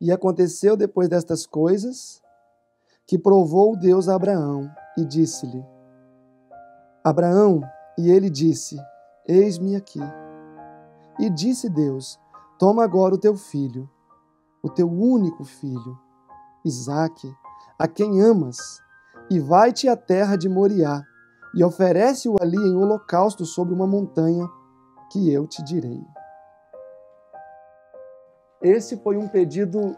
E aconteceu depois destas coisas que provou Deus a Abraão e disse-lhe: Abraão, e ele disse: Eis-me aqui. E disse Deus: Toma agora o teu filho, o teu único filho, Isaque, a quem amas, e vai-te à terra de Moriá e oferece-o ali em holocausto sobre uma montanha que eu te direi. Esse foi um pedido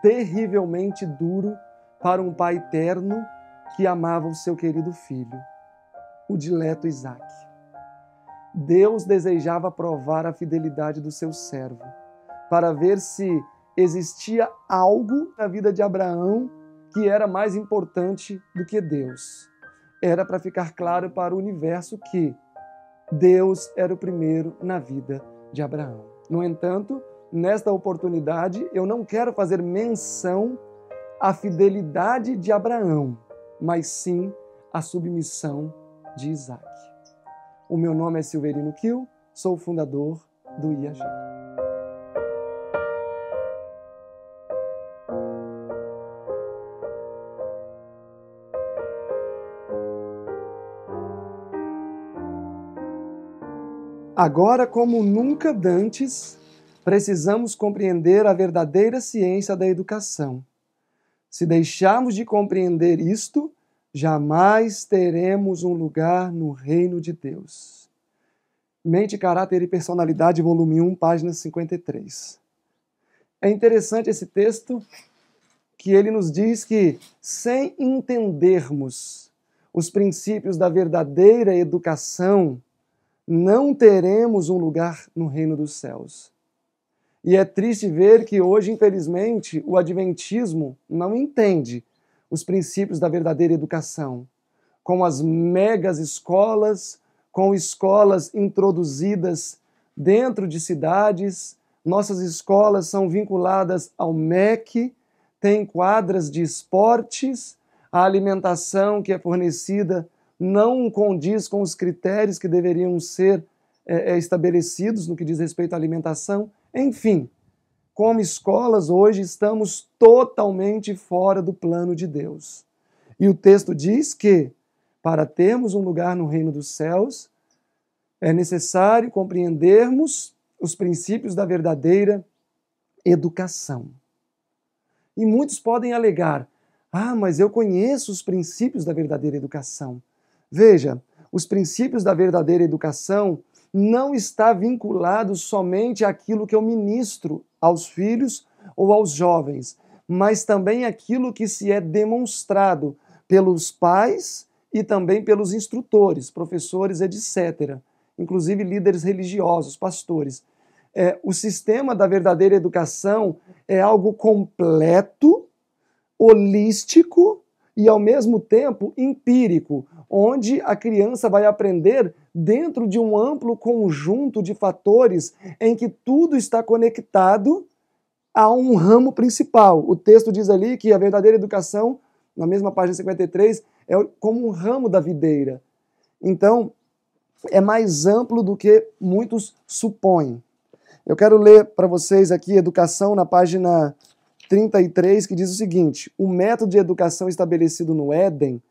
terrivelmente duro para um pai terno que amava o seu querido filho, o dileto Isaac. Deus desejava provar a fidelidade do seu servo, para ver se existia algo na vida de Abraão que era mais importante do que Deus. Era para ficar claro para o universo que Deus era o primeiro na vida de Abraão. No entanto, Nesta oportunidade, eu não quero fazer menção à fidelidade de Abraão, mas sim à submissão de Isaac. O meu nome é Silverino Kiel, sou o fundador do IAG. Agora, como nunca dantes, precisamos compreender a verdadeira ciência da educação. Se deixarmos de compreender isto, jamais teremos um lugar no reino de Deus. Mente, Caráter e Personalidade, volume 1, página 53. É interessante esse texto que ele nos diz que, sem entendermos os princípios da verdadeira educação, não teremos um lugar no reino dos céus. E é triste ver que hoje, infelizmente, o Adventismo não entende os princípios da verdadeira educação, com as megas escolas, com escolas introduzidas dentro de cidades. Nossas escolas são vinculadas ao MEC, tem quadras de esportes, a alimentação que é fornecida não condiz com os critérios que deveriam ser é, estabelecidos no que diz respeito à alimentação. Enfim, como escolas, hoje estamos totalmente fora do plano de Deus. E o texto diz que, para termos um lugar no reino dos céus, é necessário compreendermos os princípios da verdadeira educação. E muitos podem alegar: ah, mas eu conheço os princípios da verdadeira educação. Veja, os princípios da verdadeira educação não está vinculado somente àquilo que eu ministro aos filhos ou aos jovens, mas também àquilo que se é demonstrado pelos pais e também pelos instrutores, professores, etc., inclusive líderes religiosos, pastores. É, o sistema da verdadeira educação é algo completo, holístico e ao mesmo tempo empírico, onde a criança vai aprender dentro de um amplo conjunto de fatores em que tudo está conectado a um ramo principal. O texto diz ali que a verdadeira educação, na mesma página 53, é como um ramo da videira. Então, é mais amplo do que muitos supõem. Eu quero ler para vocês aqui Educação na página 33, que diz o seguinte: o método de educação estabelecido no Éden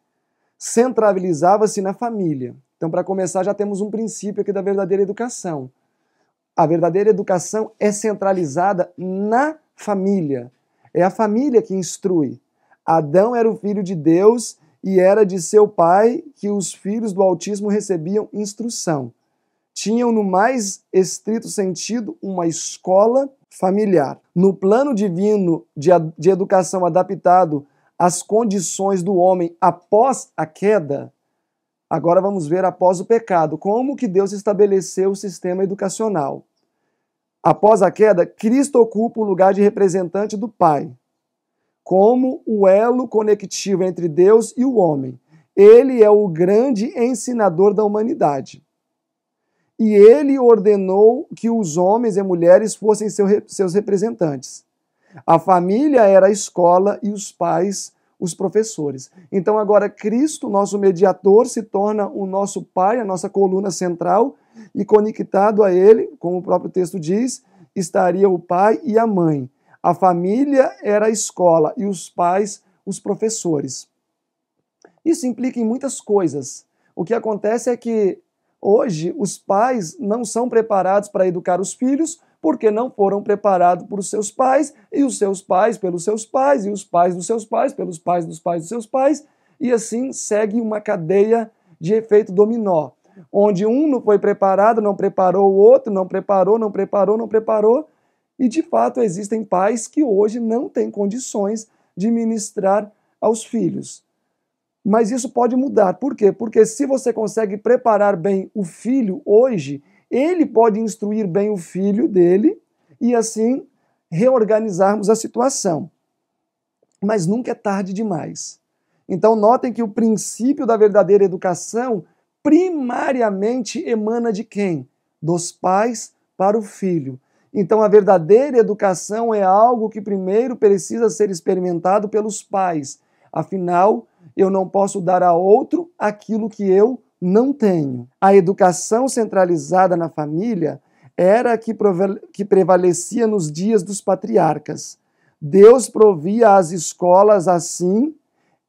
centralizava-se na família. Então, para começar, já temos um princípio aqui da verdadeira educação. A verdadeira educação é centralizada na família. É a família que instrui. Adão era o filho de Deus e era de seu pai que os filhos do autismo recebiam instrução. Tinham, no mais estrito sentido, uma escola familiar. No plano divino de, de educação adaptado às condições do homem após a queda, agora vamos ver após o pecado, como que Deus estabeleceu o sistema educacional. Após a queda, Cristo ocupa o lugar de representante do Pai, como o elo conectivo entre Deus e o homem. Ele é o grande ensinador da humanidade e ele ordenou que os homens e mulheres fossem seus representantes. A família era a escola e os pais, os professores. Então, agora, Cristo, nosso mediador se torna o nosso pai, a nossa coluna central, e conectado a ele, como o próprio texto diz, estaria o pai e a mãe. A família era a escola e os pais, os professores. Isso implica em muitas coisas. O que acontece é que Hoje, os pais não são preparados para educar os filhos porque não foram preparados por seus pais, e os seus pais pelos seus pais, e os pais dos seus pais pelos pais dos pais dos seus pais, e assim segue uma cadeia de efeito dominó, onde um não foi preparado, não preparou o outro, não preparou, não preparou, não preparou, e de fato existem pais que hoje não têm condições de ministrar aos filhos. Mas isso pode mudar. Por quê? Porque se você consegue preparar bem o filho hoje, ele pode instruir bem o filho dele e assim reorganizarmos a situação. Mas nunca é tarde demais. Então, notem que o princípio da verdadeira educação primariamente emana de quem? Dos pais para o filho. Então, a verdadeira educação é algo que primeiro precisa ser experimentado pelos pais. Afinal, eu não posso dar a outro aquilo que eu não tenho. A educação centralizada na família era a que prevalecia nos dias dos patriarcas. Deus provia às escolas assim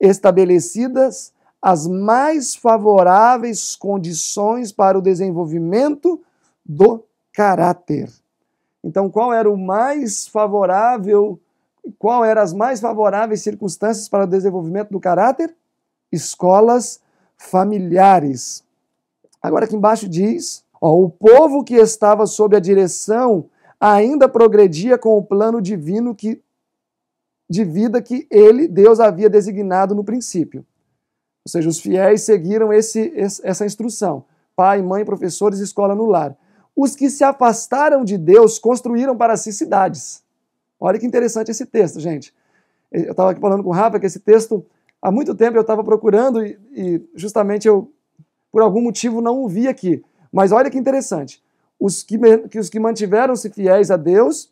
estabelecidas as mais favoráveis condições para o desenvolvimento do caráter. Então, qual era o mais favorável qual eram as mais favoráveis circunstâncias para o desenvolvimento do caráter? Escolas familiares. Agora aqui embaixo diz: ó, o povo que estava sob a direção ainda progredia com o plano divino que, de vida que ele, Deus, havia designado no princípio. Ou seja, os fiéis seguiram esse, essa instrução: pai, mãe, professores, escola no lar. Os que se afastaram de Deus construíram para si cidades. Olha que interessante esse texto, gente. Eu estava aqui falando com o Rafa que esse texto, há muito tempo eu estava procurando e, e, justamente eu, por algum motivo, não o vi aqui. Mas olha que interessante. Os que, que, os que mantiveram-se fiéis a Deus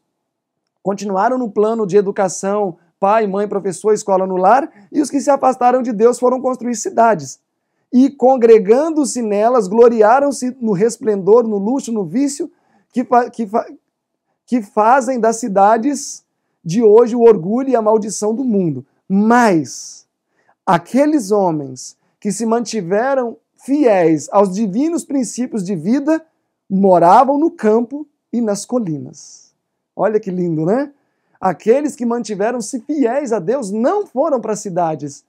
continuaram no plano de educação, pai, mãe, professor, escola no lar, e os que se afastaram de Deus foram construir cidades. E congregando-se nelas, gloriaram-se no resplendor, no luxo, no vício, que, que, que fazem das cidades de hoje o orgulho e a maldição do mundo. Mas aqueles homens que se mantiveram fiéis aos divinos princípios de vida moravam no campo e nas colinas. Olha que lindo, né? Aqueles que mantiveram-se fiéis a Deus não foram para as cidades.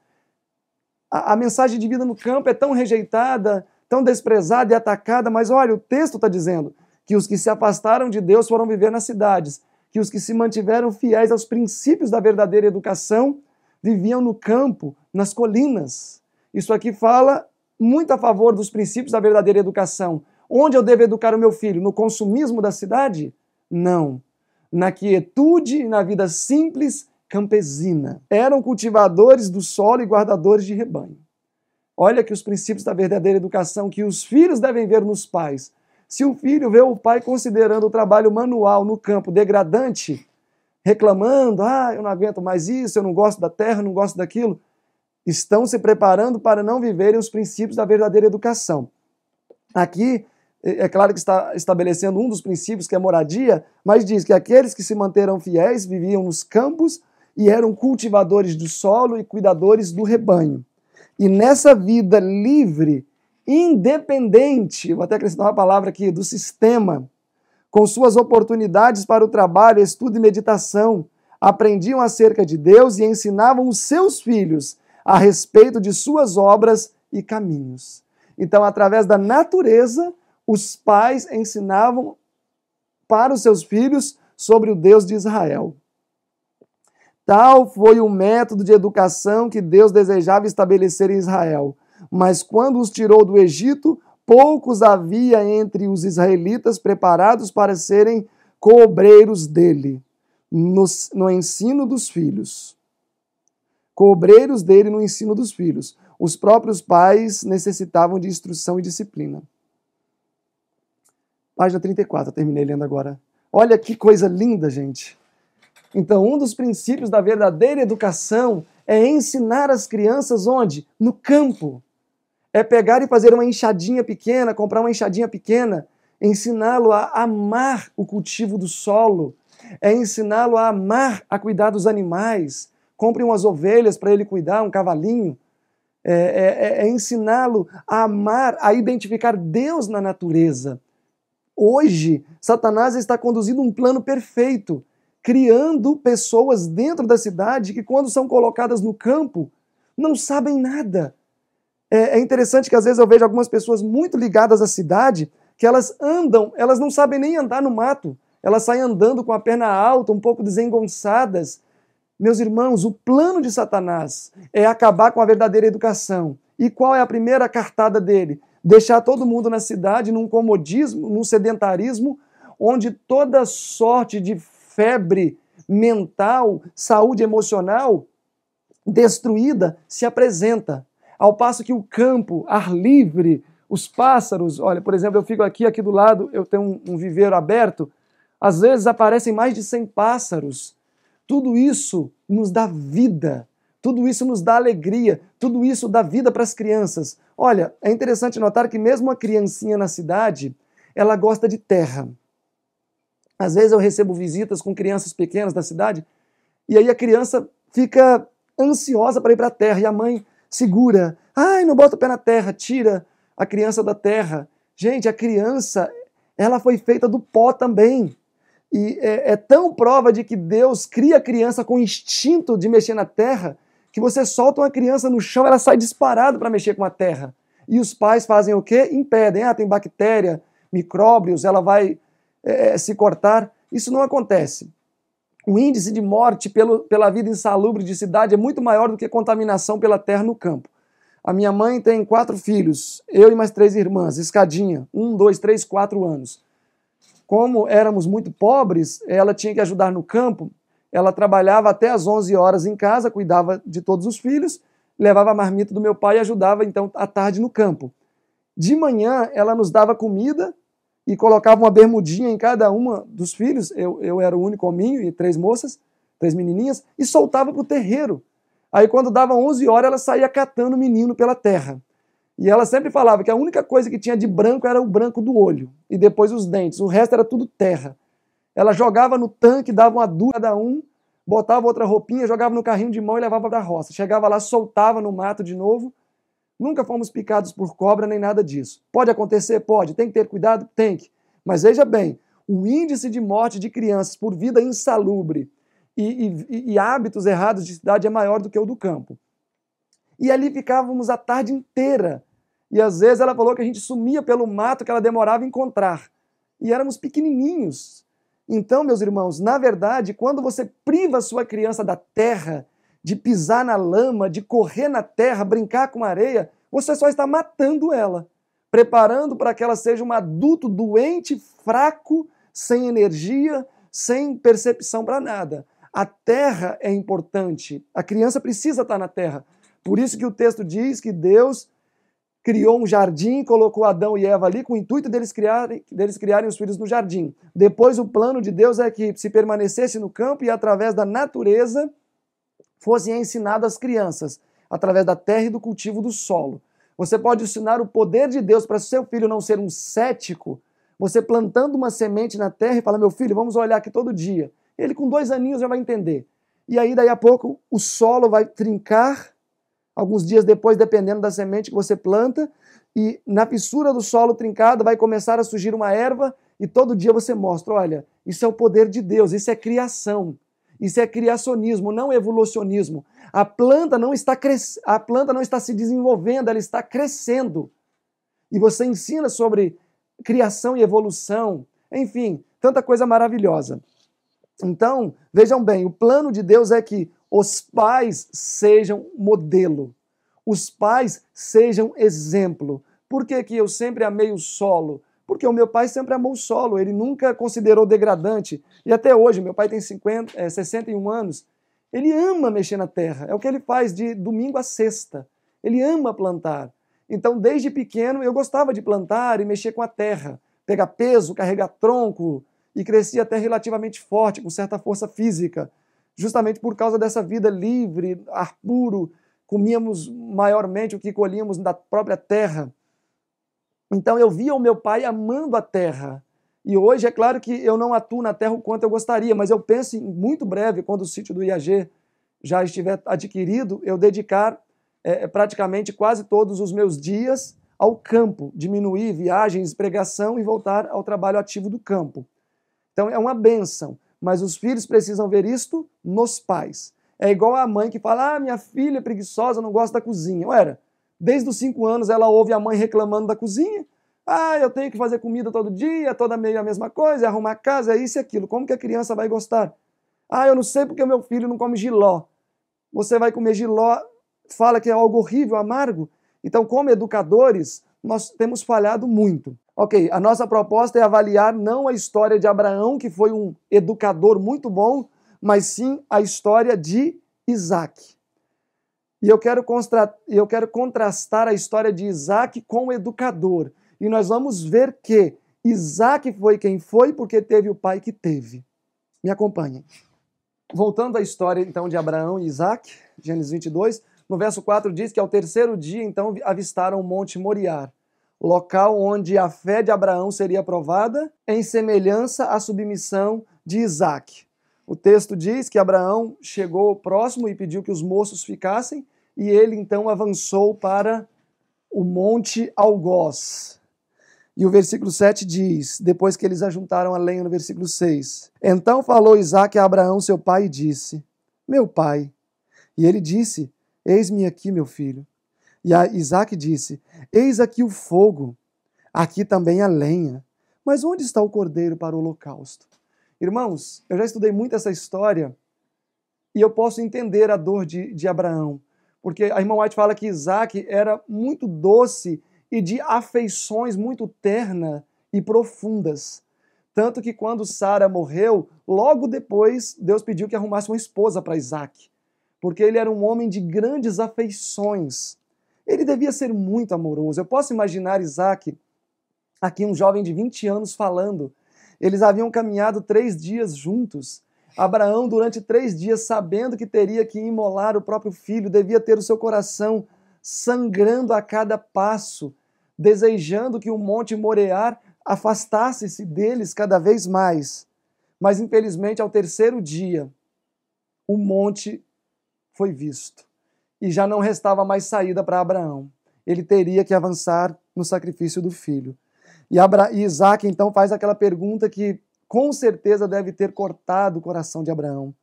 A, a, mensagem de vida no campo é tão rejeitada, tão desprezada e atacada, mas olha, o texto está dizendo: que os que se afastaram de Deus foram viver nas cidades, que os que se mantiveram fiéis aos princípios da verdadeira educação viviam no campo, nas colinas. Isso aqui fala muito a favor dos princípios da verdadeira educação. Onde eu devo educar o meu filho? No consumismo da cidade? Não. Na quietude e na vida simples campesina. Eram cultivadores do solo e guardadores de rebanho. Olha que os princípios da verdadeira educação que os filhos devem ver nos pais se o filho vê o pai considerando o trabalho manual no campo degradante, reclamando, ah, eu não aguento mais isso, eu não gosto da terra, não gosto daquilo, estão se preparando para não viverem os princípios da verdadeira educação. Aqui, é, é claro que está estabelecendo um dos princípios, que é moradia, mas diz que aqueles que se manteram fiéis viviam nos campos e eram cultivadores do solo e cuidadores do rebanho. E nessa vida livre independente, vou até acrescentar uma palavra aqui, do sistema, com suas oportunidades para o trabalho, estudo e meditação, aprendiam acerca de Deus e ensinavam os seus filhos a respeito de suas obras e caminhos. Então, através da natureza, os pais ensinavam para os seus filhos sobre o Deus de Israel. Tal foi o método de educação que Deus desejava estabelecer em Israel. Mas quando os tirou do Egito, poucos havia entre os israelitas preparados para serem cobreiros dele, no, no ensino dos filhos. Cobreiros dele no ensino dos filhos. Os próprios pais necessitavam de instrução e disciplina. Página 34, terminei lendo agora. Olha que coisa linda, gente. Então, um dos princípios da verdadeira educação é ensinar as crianças onde? No campo. É pegar e fazer uma enxadinha pequena, comprar uma enxadinha pequena, ensiná-lo a amar o cultivo do solo, é ensiná-lo a amar a cuidar dos animais. Compre umas ovelhas para ele cuidar, um cavalinho. É, é, é, é ensiná-lo a amar, a identificar Deus na natureza. Hoje, Satanás está conduzindo um plano perfeito, criando pessoas dentro da cidade que, quando são colocadas no campo, não sabem nada, é, é interessante que às vezes eu vejo algumas pessoas muito ligadas à cidade que elas andam, elas não sabem nem andar no mato, elas saem andando com a perna alta, um pouco desengonçadas. Meus irmãos, o plano de Satanás é acabar com a verdadeira educação. E qual é a primeira cartada dele? Deixar todo mundo na cidade num comodismo, num sedentarismo, onde toda sorte de febre mental, saúde emocional destruída se apresenta. Ao passo que o campo, ar livre, os pássaros, olha, por exemplo, eu fico aqui, aqui do lado, eu tenho um, um viveiro aberto, às vezes aparecem mais de 100 pássaros. Tudo isso nos dá vida, tudo isso nos dá alegria, tudo isso dá vida para as crianças. Olha, é interessante notar que mesmo a criancinha na cidade, ela gosta de terra. Às vezes eu recebo visitas com crianças pequenas da cidade, e aí a criança fica ansiosa para ir para a terra, e a mãe segura. Ai, não bota o pé na terra, tira a criança da terra. Gente, a criança, ela foi feita do pó também. E é, é tão prova de que Deus cria a criança com instinto de mexer na terra que você solta uma criança no chão, ela sai disparada para mexer com a terra. E os pais fazem o quê? Impedem. Ah, tem bactéria, micróbios, ela vai é, é se cortar. Isso não acontece. O índice de morte pelo, pela vida insalubre de cidade é muito maior do que contaminação pela terra no campo. A minha mãe tem quatro filhos, eu e mais três irmãs, escadinha, um, dois, três, quatro anos. Como éramos muito pobres, ela tinha que ajudar no campo, ela trabalhava até as 11 horas em casa, cuidava de todos os filhos, levava a marmita do meu pai e ajudava então à tarde no campo. De manhã ela nos dava comida e colocava uma bermudinha em cada uma dos filhos, eu, eu era o único hominho e três moças, três menininhas, e soltava para o terreiro. Aí quando dava 11 horas, ela saía catando o menino pela terra. E ela sempre falava que a única coisa que tinha de branco era o branco do olho, e depois os dentes, o resto era tudo terra. Ela jogava no tanque, dava uma dura cada um, botava outra roupinha, jogava no carrinho de mão e levava para a roça. Chegava lá, soltava no mato de novo, Nunca fomos picados por cobra nem nada disso. Pode acontecer? Pode. Tem que ter cuidado? Tem que. Mas veja bem, o índice de morte de crianças por vida insalubre e, e, e hábitos errados de cidade é maior do que o do campo. E ali ficávamos a tarde inteira. E às vezes ela falou que a gente sumia pelo mato que ela demorava a encontrar. E éramos pequenininhos. Então, meus irmãos, na verdade, quando você priva a sua criança da terra, de pisar na lama, de correr na terra, brincar com areia, você só está matando ela, preparando para que ela seja um adulto doente, fraco, sem energia, sem percepção para nada. A terra é importante. A criança precisa estar na terra. Por isso que o texto diz que Deus criou um jardim, colocou Adão e Eva ali com o intuito deles criarem, deles criarem os filhos no jardim. Depois o plano de Deus é que se permanecesse no campo e através da natureza fossem ensinadas às crianças através da terra e do cultivo do solo. Você pode ensinar o poder de Deus para seu filho não ser um cético, você plantando uma semente na terra e fala: meu filho, vamos olhar aqui todo dia. Ele com dois aninhos já vai entender. E aí, daí a pouco, o solo vai trincar, alguns dias depois, dependendo da semente que você planta, e na fissura do solo trincado vai começar a surgir uma erva, e todo dia você mostra: olha, isso é o poder de Deus, isso é criação. Isso é criacionismo, não evolucionismo. A planta não está a planta não está se desenvolvendo, ela está crescendo. E você ensina sobre criação e evolução, enfim, tanta coisa maravilhosa. Então, vejam bem, o plano de Deus é que os pais sejam modelo, os pais sejam exemplo. Por que, que eu sempre amei o solo? Porque o meu pai sempre amou o solo, ele nunca considerou degradante. E até hoje, meu pai tem 50, é, 61 anos, ele ama mexer na terra. É o que ele faz de domingo a sexta. Ele ama plantar. Então, desde pequeno, eu gostava de plantar e mexer com a terra, pegar peso, carregar tronco, e cresci até relativamente forte, com certa força física, justamente por causa dessa vida livre, ar puro, comíamos maiormente o que colhíamos da própria terra. Então eu via o meu pai amando a terra. E hoje é claro que eu não atuo na terra o quanto eu gostaria, mas eu penso em muito breve, quando o sítio do IAG já estiver adquirido, eu dedicar é, é, praticamente quase todos os meus dias ao campo, diminuir viagens, pregação e voltar ao trabalho ativo do campo. Então é uma benção, mas os filhos precisam ver isto nos pais. É igual a mãe que fala: "Ah, minha filha é preguiçosa, não gosta da cozinha". Ora, Desde os cinco anos ela ouve a mãe reclamando da cozinha. Ah, eu tenho que fazer comida todo dia, toda meia a mesma coisa, arrumar arrumar casa, é isso e aquilo. Como que a criança vai gostar? Ah, eu não sei porque o meu filho não come giló. Você vai comer giló, fala que é algo horrível, amargo. Então, como educadores, nós temos falhado muito. Ok, a nossa proposta é avaliar não a história de Abraão, que foi um educador muito bom, mas sim a história de Isaac. E eu quero, eu quero contrastar a história de Isaac com o educador. E nós vamos ver que Isaac foi quem foi porque teve o pai que teve. Me acompanhem. Voltando à história então de Abraão e Isaac, Gênesis 22, no verso 4 diz que ao terceiro dia então avistaram o Monte Moriar local onde a fé de Abraão seria provada em semelhança à submissão de Isaac. O texto diz que Abraão chegou próximo e pediu que os moços ficassem, e ele então avançou para o Monte Algoz. E o versículo 7 diz: Depois que eles ajuntaram a lenha, no versículo 6. Então falou Isaac a Abraão, seu pai, e disse: Meu pai. E ele disse: Eis-me aqui, meu filho. E Isaac disse: Eis aqui o fogo, aqui também a lenha. Mas onde está o cordeiro para o holocausto? Irmãos, eu já estudei muito essa história e eu posso entender a dor de, de Abraão, porque a irmã White fala que Isaac era muito doce e de afeições muito terna e profundas. Tanto que quando Sara morreu, logo depois Deus pediu que arrumasse uma esposa para Isaac, porque ele era um homem de grandes afeições. Ele devia ser muito amoroso. Eu posso imaginar Isaac, aqui um jovem de 20 anos, falando: eles haviam caminhado três dias juntos. Abraão, durante três dias, sabendo que teria que imolar o próprio filho, devia ter o seu coração sangrando a cada passo, desejando que o Monte Morear afastasse-se deles cada vez mais. Mas, infelizmente, ao terceiro dia, o monte foi visto e já não restava mais saída para Abraão. Ele teria que avançar no sacrifício do filho. E, Isaac então faz aquela pergunta que com certeza deve ter cortado o coração de Abraão: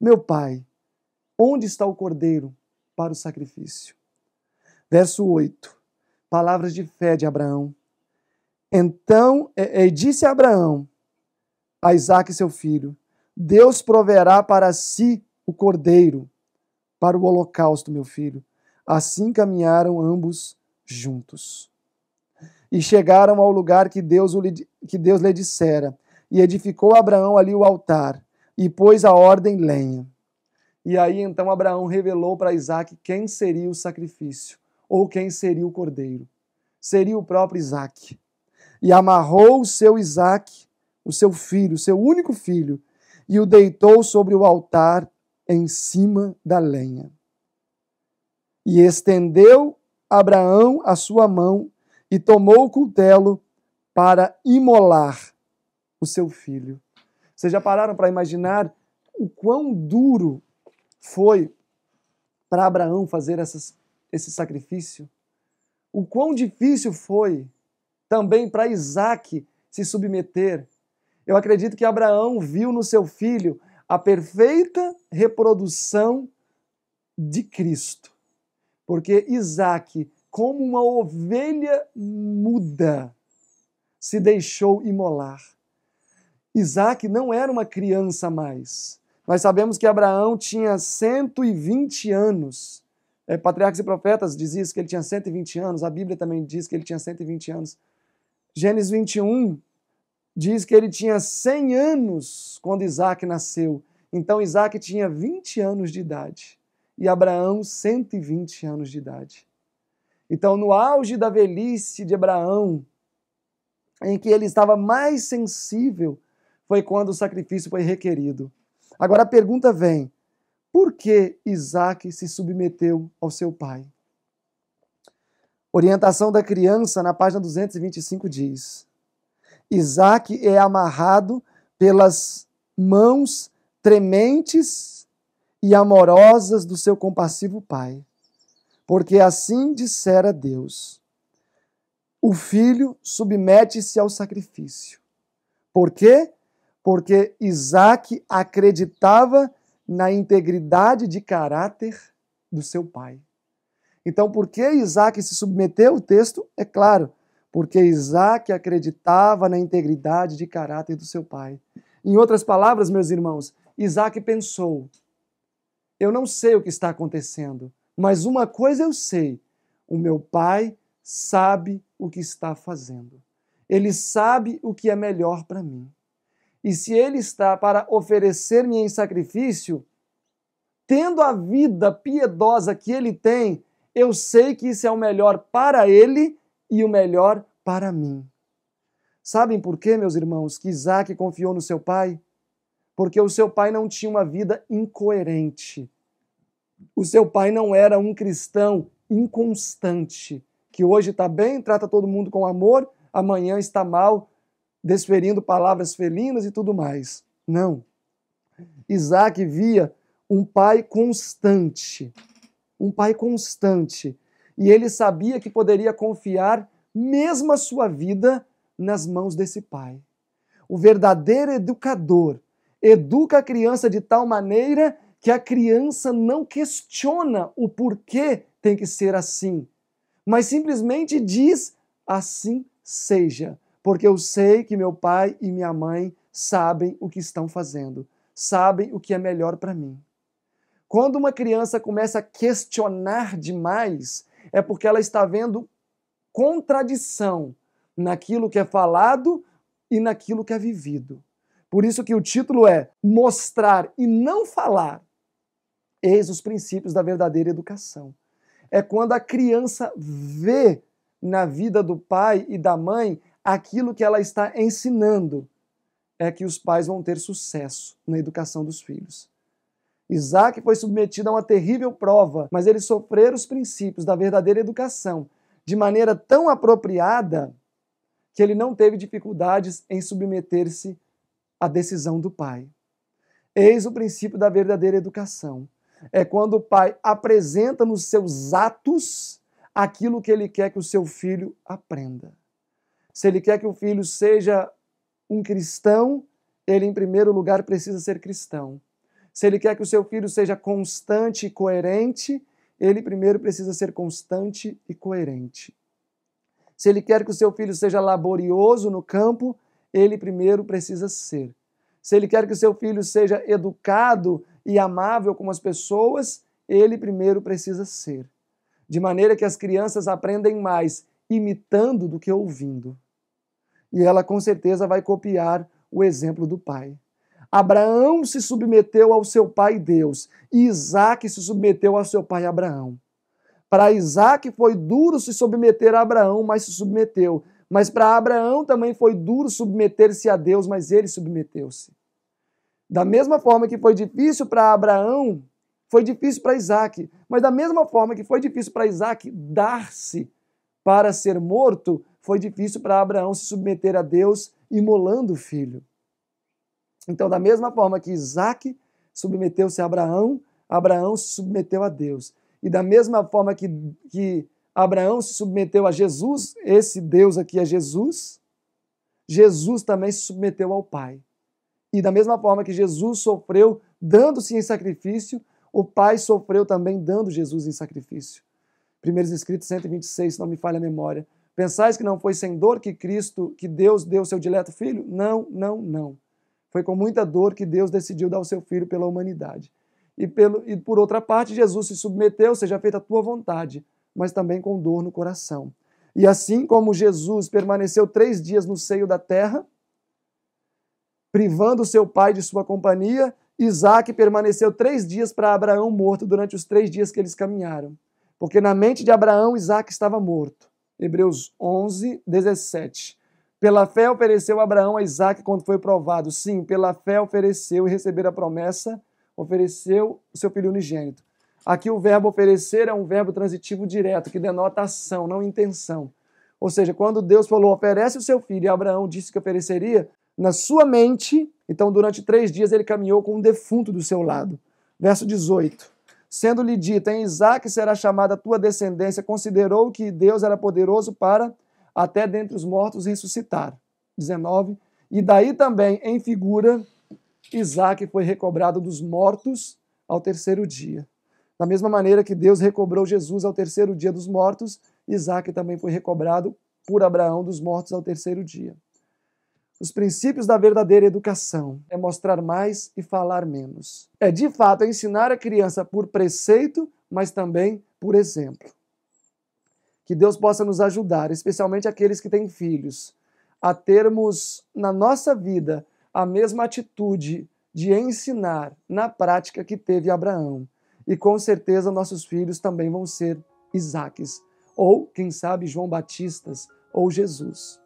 Meu pai, onde está o cordeiro para o sacrifício? Verso 8, palavras de fé de Abraão. Então é, disse a Abraão a Isaac, seu filho: Deus proverá para si o cordeiro para o holocausto, meu filho. Assim caminharam ambos juntos e chegaram ao lugar que Deus, o, que Deus lhe dissera. E edificou Abraão ali o altar, e pôs a ordem lenha. E aí então Abraão revelou para Isaac quem seria o sacrifício, ou quem seria o cordeiro. Seria o próprio Isaac. E amarrou o seu Isaac, o seu filho, o seu único filho, e o deitou sobre o altar em cima da lenha. E estendeu Abraão a sua mão e tomou o cutelo para imolar o seu filho. Vocês já pararam para imaginar o quão duro foi para Abraão fazer essas, esse sacrifício? O quão difícil foi também para Isaac se submeter? Eu acredito que Abraão viu no seu filho a perfeita reprodução de Cristo. Porque Isaac como uma ovelha muda se deixou imolar. Isaac não era uma criança mais. Nós sabemos que Abraão tinha 120 anos. É, Patriarcas e Profetas dizia isso, que ele tinha 120 anos. A Bíblia também diz que ele tinha 120 anos. Gênesis 21 diz que ele tinha 100 anos quando Isaac nasceu. Então Isaac tinha 20 anos de idade e Abraão 120 anos de idade. Então, no auge da velhice de Abraão, em que ele estava mais sensível, foi quando o sacrifício foi requerido. Agora a pergunta vem: por que Isaac se submeteu ao seu pai? Orientação da criança, na página 225, diz: Isaac é amarrado pelas mãos trementes e amorosas do seu compassivo pai. Porque assim dissera Deus: o filho submete-se ao sacrifício. Por quê? Porque Isaac acreditava na integridade de caráter do seu pai. Então, por que Isaac se submeteu? O texto é claro. Porque Isaac acreditava na integridade de caráter do seu pai. Em outras palavras, meus irmãos, Isaac pensou: eu não sei o que está acontecendo, mas uma coisa eu sei: o meu Pai sabe o que está fazendo. Ele sabe o que é melhor para mim. E se ele está para oferecer-me em sacrifício, tendo a vida piedosa que ele tem, eu sei que isso é o melhor para ele e o melhor para mim. Sabem por quê, meus irmãos, que Isaac confiou no seu pai? Porque o seu pai não tinha uma vida incoerente o seu pai não era um cristão inconstante, que hoje está bem, trata todo mundo com amor, amanhã está mal, desferindo palavras felinas e tudo mais. Não. Isaac via um pai constante, um pai constante. E ele sabia que poderia confiar mesmo a sua vida nas mãos desse pai. O verdadeiro educador educa a criança de tal maneira que a criança não questiona o porquê tem que ser assim, mas simplesmente diz assim seja, porque eu sei que meu pai e minha mãe sabem o que estão fazendo, sabem o que é melhor para mim. Quando uma criança começa a questionar demais, é porque ela está vendo contradição naquilo que é falado e naquilo que é vivido. Por isso que o título é Mostrar e não falar Eis os princípios da verdadeira educação. É quando a criança vê na vida do pai e da mãe aquilo que ela está ensinando, é que os pais vão ter sucesso na educação dos filhos. Isaac foi submetido a uma terrível prova, mas ele sofrer os princípios da verdadeira educação de maneira tão apropriada que ele não teve dificuldades em submeter-se à decisão do pai. Eis o princípio da verdadeira educação é quando o pai apresenta nos seus atos aquilo que ele quer que o seu filho aprenda. Se ele quer que o filho seja um cristão, ele, em primeiro lugar, precisa ser cristão. Se ele quer que o seu filho seja constante e coerente, ele primeiro precisa ser constante e coerente. Se ele quer que o seu filho seja laborioso no campo, ele primeiro precisa ser. Se ele quer que o seu filho seja educado e amável com as pessoas, ele primeiro precisa ser. De maneira que as crianças aprendem mais imitando do que ouvindo. E ela com certeza vai copiar o exemplo do pai. Abraão se submeteu ao seu pai Deus, e Isaac se submeteu ao seu pai Abraão. Para Isaac foi duro se submeter a Abraão, mas se submeteu. Mas para Abraão também foi duro submeter-se a Deus, mas ele submeteu-se. Da mesma forma que foi difícil para Abraão, foi difícil para Isaac. Mas da mesma forma que foi difícil para Isaac dar-se para ser morto, foi difícil para Abraão se submeter a Deus imolando o filho. Então, da mesma forma que Isaac submeteu-se a Abraão, Abraão se submeteu a Deus. E da mesma forma que, que Abraão se submeteu a Jesus, esse Deus aqui é Jesus, Jesus também se submeteu ao Pai. E da mesma forma que Jesus sofreu dando-se em sacrifício, o Pai sofreu também dando Jesus em sacrifício. Primeiros Escritos 126, se não me falha a memória. Pensais que não foi sem dor que Cristo, que Deus deu seu dileto filho? Não, não, não. Foi com muita dor que Deus decidiu dar o seu filho pela humanidade. E, pelo, e por outra parte, Jesus se submeteu, seja feita a tua vontade, mas também com dor no coração. E assim como Jesus permaneceu três dias no seio da terra, Privando seu pai de sua companhia, Isaac permaneceu três dias para Abraão morto durante os três dias que eles caminharam. Porque na mente de Abraão, Isaac estava morto. Hebreus 11, 17. Pela fé ofereceu Abraão a Isaac quando foi provado. Sim, pela fé ofereceu e receber a promessa, ofereceu o seu filho unigênito. Aqui o verbo oferecer é um verbo transitivo direto, que denota ação, não intenção. Ou seja, quando Deus falou, oferece o seu filho, e Abraão disse que ofereceria, na sua mente. Então, durante três dias ele caminhou com um defunto do seu lado. Verso 18. Sendo-lhe dito em Isaac será chamada a tua descendência, considerou que Deus era poderoso para até dentre os mortos ressuscitar. 19. E daí também, em figura, Isaac foi recobrado dos mortos ao terceiro dia. Da mesma maneira que Deus recobrou Jesus ao terceiro dia dos mortos, Isaac também foi recobrado por Abraão dos mortos ao terceiro dia. Os princípios da verdadeira educação é mostrar mais e falar menos. É de fato ensinar a criança por preceito, mas também por exemplo. Que Deus possa nos ajudar, especialmente aqueles que têm filhos, a termos na nossa vida a mesma atitude de ensinar na prática que teve Abraão. E com certeza nossos filhos também vão ser Isaques, ou quem sabe João Batistas ou Jesus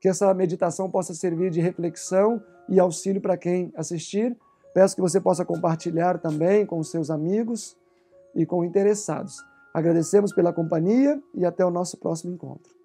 que essa meditação possa servir de reflexão e auxílio para quem assistir. Peço que você possa compartilhar também com seus amigos e com interessados. Agradecemos pela companhia e até o nosso próximo encontro.